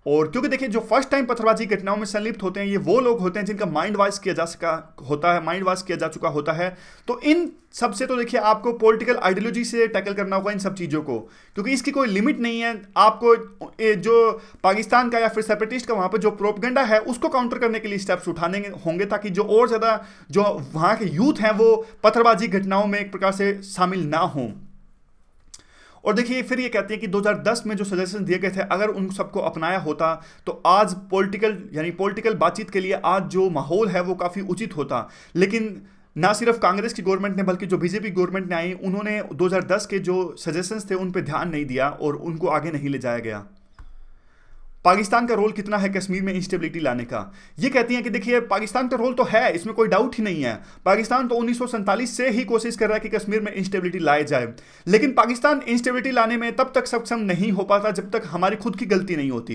और क्योंकि देखिए जो फर्स्ट टाइम पत्थरबाजी घटनाओं में संलिप्त होते हैं ये वो लोग होते हैं जिनका माइंड वाश किया जा सका होता है माइंड वॉश किया जा चुका होता है तो इन सबसे तो देखिए आपको पॉलिटिकल आइडियोलॉजी से टैकल करना होगा इन सब चीज़ों को क्योंकि इसकी कोई लिमिट नहीं है आपको जो पाकिस्तान का या फिर सेपरेटिस्ट का वहाँ पर जो प्रोपगेंडा है उसको काउंटर करने के लिए स्टेप्स उठाने होंगे ताकि जो और ज़्यादा जो वहाँ के यूथ हैं वो पत्थरबाजी घटनाओं में एक प्रकार से शामिल ना हों और देखिए फिर ये कहती है कि 2010 में जो सजेशन दिए गए थे अगर उन सबको अपनाया होता तो आज पॉलिटिकल यानी पॉलिटिकल बातचीत के लिए आज जो माहौल है वो काफ़ी उचित होता लेकिन ना सिर्फ कांग्रेस की गवर्नमेंट ने बल्कि जो बीजेपी गवर्नमेंट ने आई उन्होंने 2010 के जो सजेशंस थे उन पर ध्यान नहीं दिया और उनको आगे नहीं ले जाया गया पाकिस्तान का रोल कितना है कश्मीर में इंस्टेबिलिटी लाने का ये कहती हैं कि देखिए पाकिस्तान का रोल तो है इसमें कोई डाउट ही नहीं है पाकिस्तान तो उन्नीस से ही कोशिश कर रहा है कि कश्मीर में इंस्टेबिलिटी लाए जाए लेकिन पाकिस्तान इंस्टेबिलिटी लाने में तब तक सक्षम नहीं हो पाता जब तक हमारी खुद की गलती नहीं होती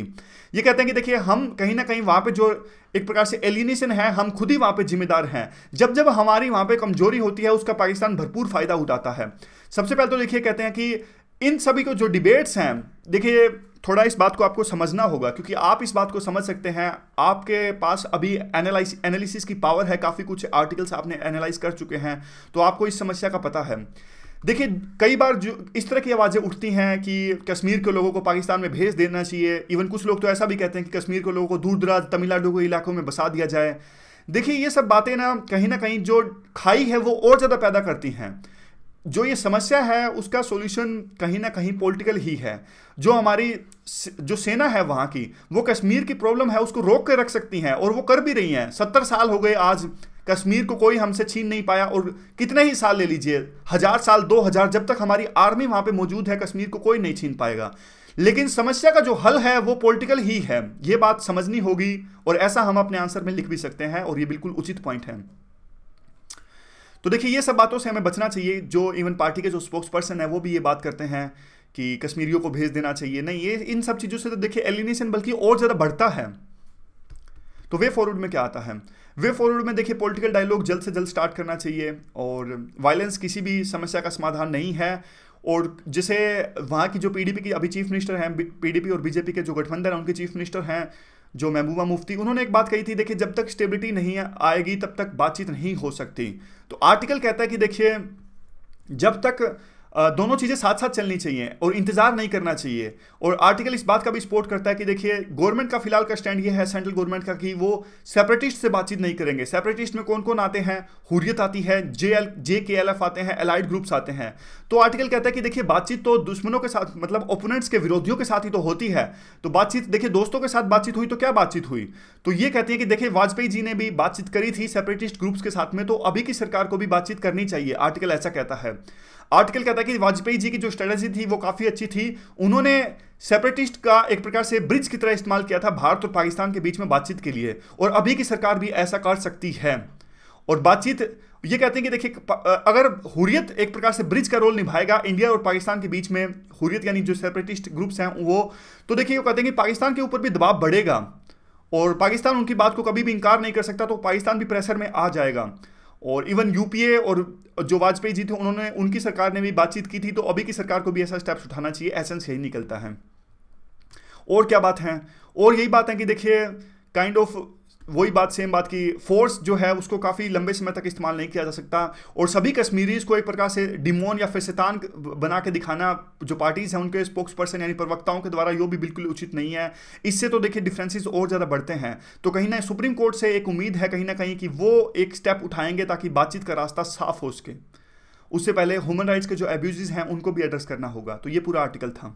ये कहते हैं कि देखिए हम कहीं ना कहीं वहाँ पर जो एक प्रकार से एलिनेशन है हम खुद ही वहाँ पर जिम्मेदार हैं जब जब हमारी वहाँ पर कमजोरी होती है उसका पाकिस्तान भरपूर फायदा उठाता है सबसे पहले तो देखिए कहते हैं कि इन सभी को जो डिबेट्स हैं देखिए थोड़ा इस बात को आपको समझना होगा क्योंकि आप इस बात को समझ सकते हैं आपके पास अभी एनालाइज एनालिसिस की पावर है काफ़ी कुछ आर्टिकल्स आपने एनालाइज कर चुके हैं तो आपको इस समस्या का पता है देखिए कई बार जो इस तरह की आवाज़ें उठती हैं कि कश्मीर के लोगों को पाकिस्तान में भेज देना चाहिए इवन कुछ लोग तो ऐसा भी कहते हैं कि कश्मीर के लोगों को दूर दराज तमिलनाडु के इलाकों में बसा दिया जाए देखिए ये सब बातें ना कहीं ना कहीं जो खाई है वो और ज़्यादा पैदा करती हैं जो ये समस्या है उसका सॉल्यूशन कहीं ना कहीं पॉलिटिकल ही है जो हमारी जो सेना है वहाँ की वो कश्मीर की प्रॉब्लम है उसको रोक कर रख सकती हैं और वो कर भी रही हैं सत्तर साल हो गए आज कश्मीर को कोई हमसे छीन नहीं पाया और कितने ही साल ले लीजिए हज़ार साल दो हज़ार जब तक हमारी आर्मी वहाँ पे मौजूद है कश्मीर को कोई नहीं छीन पाएगा लेकिन समस्या का जो हल है वो पॉलिटिकल ही है ये बात समझनी होगी और ऐसा हम अपने आंसर में लिख भी सकते हैं और ये बिल्कुल उचित पॉइंट है तो देखिए ये सब बातों से हमें बचना चाहिए जो इवन पार्टी के जो स्पोक्स पर्सन है वो भी ये बात करते हैं कि कश्मीरियों को भेज देना चाहिए नहीं ये इन सब चीज़ों से तो देखिए एलिनेशन बल्कि और ज़्यादा बढ़ता है तो वे फॉरवर्ड में क्या आता है वे फॉरवर्ड में देखिए पॉलिटिकल डायलॉग जल्द से जल्द स्टार्ट करना चाहिए और वायलेंस किसी भी समस्या का समाधान नहीं है और जिसे वहाँ की जो पीडीपी की अभी चीफ मिनिस्टर हैं पीडीपी और बीजेपी के जो गठबंधन हैं उनके चीफ मिनिस्टर हैं जो महबूबा मुफ्ती उन्होंने एक बात कही थी देखिए जब तक स्टेबिलिटी नहीं आएगी तब तक बातचीत नहीं हो सकती तो आर्टिकल कहता है कि देखिए जब तक दोनों चीज़ें साथ साथ चलनी चाहिए और इंतज़ार नहीं करना चाहिए और आर्टिकल इस बात का भी सपोर्ट करता है कि देखिए गवर्नमेंट का फिलहाल का स्टैंड ये है सेंट्रल गवर्नमेंट का कि वो सेपरेटिस्ट से बातचीत नहीं करेंगे सेपरेटिस्ट में कौन कौन आते हैं हुरियत आती है जे एल जे के एल एफ आते हैं एलाइड ग्रुप्स आते हैं तो आर्टिकल कहता है कि देखिए बातचीत तो दुश्मनों के साथ मतलब ओपोनेंट्स के विरोधियों के साथ ही तो होती है तो बातचीत देखिए दोस्तों के साथ बातचीत हुई तो क्या बातचीत हुई तो ये कहती है कि देखिए वाजपेयी जी ने भी बातचीत करी थी सेपरेटिस्ट ग्रुप्स के साथ में तो अभी की सरकार को भी बातचीत करनी चाहिए आर्टिकल ऐसा कहता है आर्टिकल कहता है कि वाजपेयी जी की जो स्ट्रेटेजी थी वो काफ़ी अच्छी थी उन्होंने सेपरेटिस्ट का एक प्रकार से ब्रिज की तरह इस्तेमाल किया था भारत और पाकिस्तान के बीच में बातचीत के लिए और अभी की सरकार भी ऐसा कर सकती है और बातचीत ये कहते हैं कि देखिए अगर हुरियत एक प्रकार से ब्रिज का रोल निभाएगा इंडिया और पाकिस्तान के बीच में हुरियत यानी जो सेपरेटिस्ट ग्रुप्स हैं वो तो देखिए वो कहते हैं कि पाकिस्तान के ऊपर भी दबाव बढ़ेगा और पाकिस्तान उनकी बात को कभी भी इंकार नहीं कर सकता तो पाकिस्तान भी प्रेशर में आ जाएगा और इवन यूपीए और जो वाजपेयी जी थे उन्होंने उनकी सरकार ने भी बातचीत की थी तो अभी की सरकार को भी ऐसा स्टेप्स उठाना चाहिए एसेंस यही निकलता है और क्या बात है और यही बात है कि देखिए काइंड ऑफ वही बात सेम बात की फोर्स जो है उसको काफ़ी लंबे समय तक इस्तेमाल नहीं किया जा सकता और सभी कश्मीरीज को एक प्रकार से डिमोन या फिर शैतान बना के दिखाना जो पार्टीज़ हैं उनके स्पोक्स पर्सन यानी प्रवक्ताओं के द्वारा यो भी बिल्कुल उचित नहीं है इससे तो देखिए डिफरेंसेस और ज़्यादा बढ़ते हैं तो कहीं ना सुप्रीम कोर्ट से एक उम्मीद है कहीं ना कहीं कि वो एक स्टेप उठाएंगे ताकि बातचीत का रास्ता साफ हो सके उससे पहले ह्यूमन राइट्स के जो एब्यूजेज हैं उनको भी एड्रेस करना होगा तो ये पूरा आर्टिकल था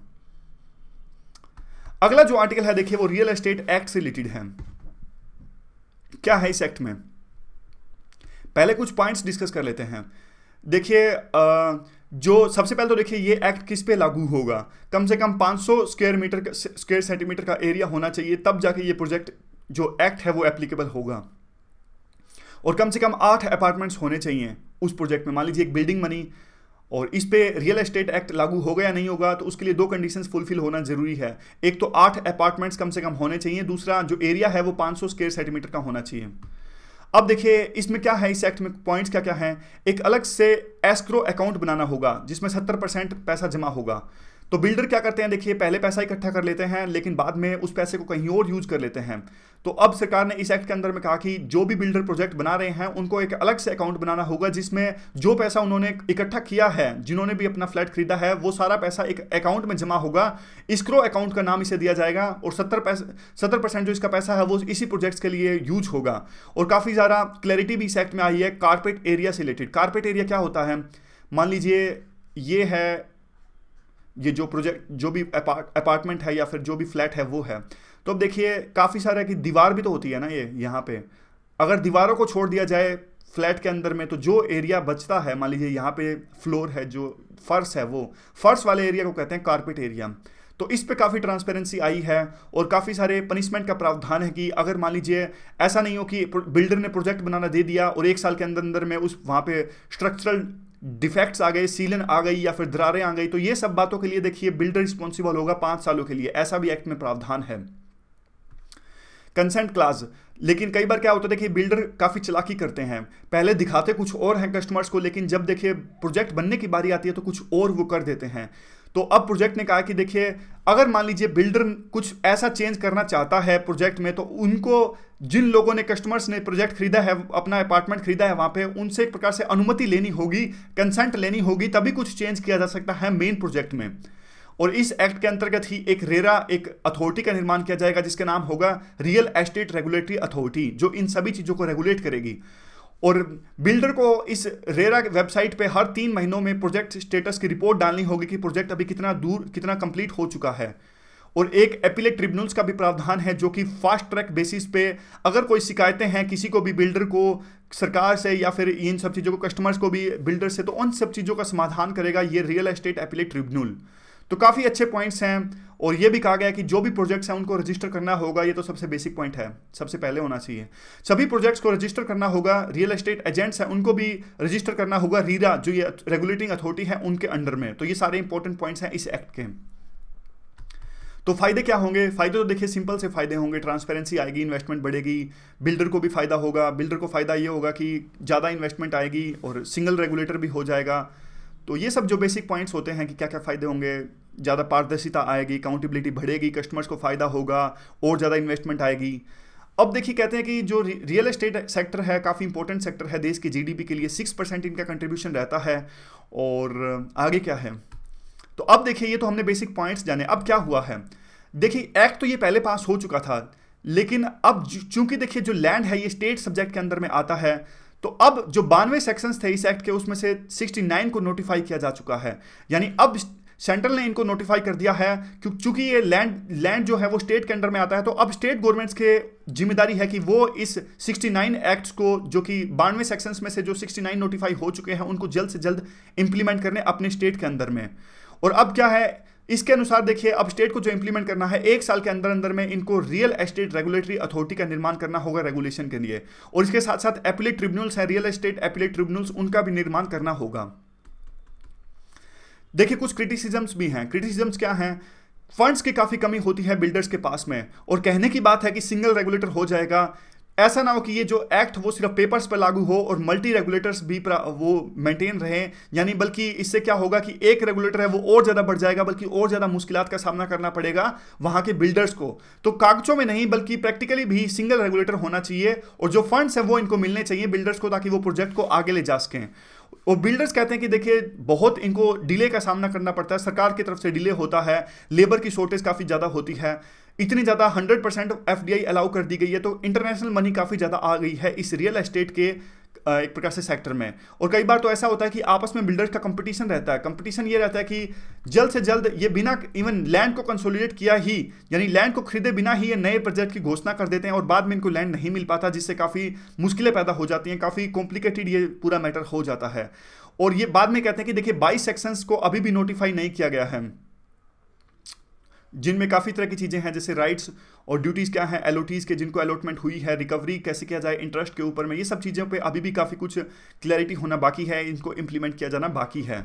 अगला जो आर्टिकल है देखिए वो रियल एस्टेट एक्ट से रिलेटेड है क्या है इस एक्ट में पहले कुछ पॉइंट्स डिस्कस कर लेते हैं देखिए जो सबसे पहले तो देखिए ये एक्ट किस पे लागू होगा कम से कम 500 स्क्वेयर मीटर स्क्वेयर सेंटीमीटर का एरिया होना चाहिए तब जाके ये प्रोजेक्ट जो एक्ट है वो एप्लीकेबल होगा और कम से कम आठ अपार्टमेंट्स होने चाहिए उस प्रोजेक्ट में मान लीजिए एक बिल्डिंग बनी और इस पे रियल एस्टेट एक्ट लागू होगा या नहीं होगा तो उसके लिए दो कंडीशंस फुलफिल होना जरूरी है एक तो आठ अपार्टमेंट्स कम से कम होने चाहिए दूसरा जो एरिया है वो 500 स्क्वेयर सेंटीमीटर का होना चाहिए अब देखिए इसमें क्या है इस एक्ट में पॉइंट्स क्या क्या हैं एक अलग से एस्क्रो अकाउंट बनाना होगा जिसमें सत्तर परसेंट पैसा जमा होगा तो बिल्डर क्या करते हैं देखिए पहले पैसा इकट्ठा कर लेते हैं लेकिन बाद में उस पैसे को कहीं और यूज कर लेते हैं तो अब सरकार ने इस एक्ट के अंदर में कहा कि जो भी बिल्डर प्रोजेक्ट बना रहे हैं उनको एक अलग से अकाउंट बनाना होगा जिसमें जो पैसा उन्होंने इकट्ठा किया है जिन्होंने भी अपना फ्लैट खरीदा है वो सारा पैसा एक अकाउंट में जमा होगा इसक्रो अकाउंट का नाम इसे दिया जाएगा और सत्तर पैसा सत्तर परसेंट जो इसका पैसा है वो इसी प्रोजेक्ट के लिए यूज होगा और काफ़ी ज़्यादा क्लैरिटी भी इस एक्ट में आई है कारपेट एरिया से रिलेटेड कारपेट एरिया क्या होता है मान लीजिए ये है ये जो प्रोजेक्ट जो भी अपार्टमेंट है या फिर जो भी फ्लैट है वो है तो अब देखिए काफ़ी सारा की दीवार भी तो होती है ना ये यहाँ पे अगर दीवारों को छोड़ दिया जाए फ्लैट के अंदर में तो जो एरिया बचता है मान लीजिए यहाँ पे फ्लोर है जो फर्श है वो फर्श वाले एरिया को कहते हैं कारपेट एरिया तो इस पे काफ़ी ट्रांसपेरेंसी आई है और काफ़ी सारे पनिशमेंट का प्रावधान है कि अगर मान लीजिए ऐसा नहीं हो कि बिल्डर ने प्रोजेक्ट बनाना दे दिया और एक साल के अंदर अंदर में उस वहाँ पे स्ट्रक्चरल डिफेक्ट्स आ गए सीलन आ गई या फिर दरारें आ गई तो ये सब बातों के लिए देखिए बिल्डर रिस्पॉन्सिबल होगा पांच सालों के लिए ऐसा भी एक्ट में प्रावधान है कंसेंट क्लास लेकिन कई बार क्या होता है देखिए बिल्डर काफ़ी चलाकी करते हैं पहले दिखाते कुछ और हैं कस्टमर्स को लेकिन जब देखिए प्रोजेक्ट बनने की बारी आती है तो कुछ और वो कर देते हैं तो अब प्रोजेक्ट ने कहा कि देखिए अगर मान लीजिए बिल्डर कुछ ऐसा चेंज करना चाहता है प्रोजेक्ट में तो उनको जिन लोगों ने कस्टमर्स ने प्रोजेक्ट खरीदा है अपना अपार्टमेंट खरीदा है वहाँ पे उनसे एक प्रकार से अनुमति लेनी होगी कंसेंट लेनी होगी तभी कुछ चेंज किया जा सकता है मेन प्रोजेक्ट में और इस एक्ट के अंतर्गत ही एक रेरा एक अथॉरिटी का निर्माण किया जाएगा जिसका नाम होगा रियल एस्टेट रेगुलेटरी अथॉरिटी जो इन सभी चीज़ों को रेगुलेट करेगी और बिल्डर को इस रेरा वेबसाइट पे हर तीन महीनों में प्रोजेक्ट स्टेटस की रिपोर्ट डालनी होगी कि प्रोजेक्ट अभी कितना दूर कितना कंप्लीट हो चुका है और एक एपिलेट ट्रिब्यूनल्स का भी प्रावधान है जो कि फास्ट ट्रैक बेसिस पे अगर कोई शिकायतें हैं किसी को भी बिल्डर को सरकार से या फिर इन सब चीज़ों को कस्टमर्स को भी बिल्डर से तो उन सब चीज़ों का समाधान करेगा ये रियल एस्टेट एपिलेट ट्रिब्यूनल तो काफ़ी अच्छे पॉइंट्स हैं और ये भी कहा गया कि जो भी प्रोजेक्ट्स हैं उनको रजिस्टर करना होगा ये तो सबसे बेसिक पॉइंट है सबसे पहले होना चाहिए सभी प्रोजेक्ट्स को रजिस्टर करना होगा रियल एस्टेट एजेंट्स हैं उनको भी रजिस्टर करना होगा रीरा जो ये रेगुलेटिंग अथॉरिटी है उनके अंडर में तो ये सारे इंपॉर्टेंट पॉइंट्स हैं इस एक्ट के तो फायदे क्या होंगे फायदे तो देखिए सिंपल से फायदे होंगे ट्रांसपेरेंसी आएगी इन्वेस्टमेंट बढ़ेगी बिल्डर को भी फायदा होगा बिल्डर को फायदा ये होगा कि ज़्यादा इन्वेस्टमेंट आएगी और सिंगल रेगुलेटर भी हो जाएगा तो ये सब जो बेसिक पॉइंट्स होते हैं कि क्या क्या फ़ायदे होंगे ज़्यादा पारदर्शिता आएगी अकाउंटेबिलिटी बढ़ेगी कस्टमर्स को फ़ायदा होगा और ज़्यादा इन्वेस्टमेंट आएगी अब देखिए कहते हैं कि जो रियल एस्टेट सेक्टर है काफ़ी इंपॉर्टेंट सेक्टर है देश की जीडीपी के लिए सिक्स परसेंट इनका कंट्रीब्यूशन रहता है और आगे क्या है तो अब देखिए ये तो हमने बेसिक पॉइंट्स जाने अब क्या हुआ है देखिए एक्ट तो ये पहले पास हो चुका था लेकिन अब चूंकि देखिए जो लैंड है ये स्टेट सब्जेक्ट के अंदर में आता है तो अब जो बानवे सेक्शंस थे इस एक्ट के उसमें से 69 को नोटिफाई किया जा चुका है यानी अब सेंट्रल ने इनको नोटिफाई कर दिया है क्योंकि ये लैंड लैंड जो है वो स्टेट के अंडर में आता है तो अब स्टेट गवर्नमेंट्स के जिम्मेदारी है कि वो इस 69 एक्ट्स को जो कि बानवे सेक्शंस में से जो 69 नोटिफाई हो चुके हैं उनको जल्द से जल्द इंप्लीमेंट करने अपने स्टेट के अंदर में और अब क्या है इसके अनुसार देखिए अब स्टेट को जो इंप्लीमेंट करना है एक साल के अंदर अंदर में इनको रियल एस्टेट रेगुलेटरी अथॉरिटी का निर्माण करना होगा रेगुलेशन के लिए और इसके साथ साथ एपिलेट ट्रिब्यूनल्स हैं रियल एस्टेट एपिलेट ट्रिब्यूनल्स उनका भी निर्माण करना होगा देखिए कुछ क्रिटिसिजम्स भी हैं क्रिटिसिजम्स क्या हैं फंड्स की काफ़ी कमी होती है बिल्डर्स के पास में और कहने की बात है कि सिंगल रेगुलेटर हो जाएगा ऐसा ना हो कि ये जो एक्ट वो सिर्फ पेपर्स पर लागू हो और मल्टी रेगुलेटर्स भी वो मेंटेन रहे यानी बल्कि इससे क्या होगा कि एक रेगुलेटर है वो और ज़्यादा बढ़ जाएगा बल्कि और ज़्यादा मुश्किल का सामना करना पड़ेगा वहां के बिल्डर्स को तो कागजों में नहीं बल्कि प्रैक्टिकली भी सिंगल रेगुलेटर होना चाहिए और जो फंड्स हैं वो इनको मिलने चाहिए बिल्डर्स को ताकि वो प्रोजेक्ट को आगे ले जा सकें और बिल्डर्स कहते हैं कि देखिए बहुत इनको डिले का सामना करना पड़ता है सरकार की तरफ से डिले होता है लेबर की शॉर्टेज काफ़ी ज़्यादा होती है इतनी ज़्यादा 100 परसेंट एफ अलाउ कर दी गई है तो इंटरनेशनल मनी काफ़ी ज़्यादा आ गई है इस रियल एस्टेट के एक प्रकार से सेक्टर में और कई बार तो ऐसा होता है कि आपस में बिल्डर्स का कंपटीशन रहता है कंपटीशन ये रहता है कि जल्द से जल्द ये बिना इवन लैंड को कंसोलिडेट किया ही यानी लैंड को खरीदे बिना ही ये नए प्रोजेक्ट की घोषणा कर देते हैं और बाद में इनको लैंड नहीं मिल पाता जिससे काफ़ी मुश्किलें पैदा हो जाती हैं काफ़ी कॉम्प्लिकेटेड ये पूरा मैटर हो जाता है और ये बाद में कहते हैं कि देखिए बाईस सेक्शंस को अभी भी नोटिफाई नहीं किया गया है जिनमें काफ़ी तरह की चीज़ें हैं जैसे राइट्स और ड्यूटीज़ क्या हैं एलोटीज़ के जिनको अलॉटमेंट हुई है रिकवरी कैसे किया जाए इंटरेस्ट के ऊपर में ये सब चीज़ों पे अभी भी काफ़ी कुछ क्लैरिटी होना बाकी है इनको इम्प्लीमेंट किया जाना बाकी है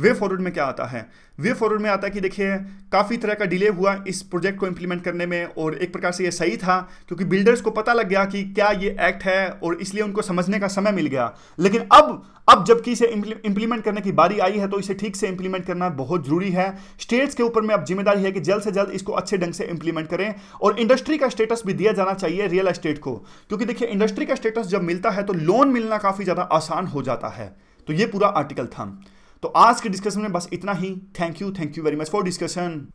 वे फॉरवर्ड में क्या आता है वे फॉरवर्ड में आता है कि देखिए काफ़ी तरह का डिले हुआ इस प्रोजेक्ट को इम्प्लीमेंट करने में और एक प्रकार से ये सही था क्योंकि बिल्डर्स को पता लग गया कि क्या ये एक्ट है और इसलिए उनको समझने का समय मिल गया लेकिन अब अब जबकि इसे इंप्लीमेंट करने की बारी आई है तो इसे ठीक से इंप्लीमेंट करना बहुत जरूरी है स्टेट्स के ऊपर में अब जिम्मेदारी है कि जल्द से जल्द इसको अच्छे ढंग से इंप्लीमेंट करें और इंडस्ट्री का स्टेटस भी दिया जाना चाहिए रियल एस्टेट को क्योंकि देखिए इंडस्ट्री का स्टेटस जब मिलता है तो लोन मिलना काफ़ी ज़्यादा आसान हो जाता है तो ये पूरा आर्टिकल था तो आज के डिस्कशन में बस इतना ही thank you thank you very much for discussion